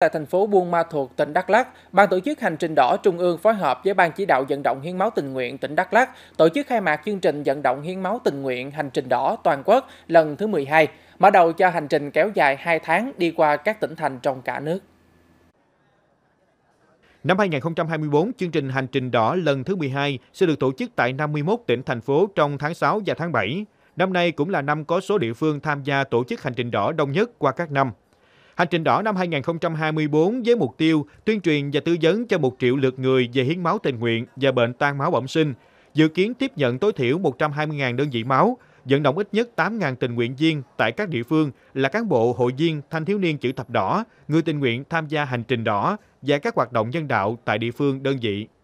Tại thành phố Buôn Ma Thuột, tỉnh Đắk Lắk, Ban tổ chức Hành trình đỏ Trung ương phối hợp với Ban chỉ đạo vận động hiến máu tình nguyện tỉnh Đắk Lắk tổ chức khai mạc chương trình vận động hiến máu tình nguyện Hành trình đỏ toàn quốc lần thứ 12, mở đầu cho hành trình kéo dài 2 tháng đi qua các tỉnh thành trong cả nước. Năm 2024, chương trình Hành trình đỏ lần thứ 12 sẽ được tổ chức tại 51 tỉnh thành phố trong tháng 6 và tháng 7. Năm nay cũng là năm có số địa phương tham gia tổ chức Hành trình đỏ đông nhất qua các năm. Hành trình đỏ năm 2024 với mục tiêu tuyên truyền và tư vấn cho 1 triệu lượt người về hiến máu tình nguyện và bệnh tan máu bẩm sinh, dự kiến tiếp nhận tối thiểu 120.000 đơn vị máu, vận động ít nhất 8.000 tình nguyện viên tại các địa phương là cán bộ, hội viên, thanh thiếu niên chữ thập đỏ, người tình nguyện tham gia hành trình đỏ và các hoạt động nhân đạo tại địa phương đơn vị.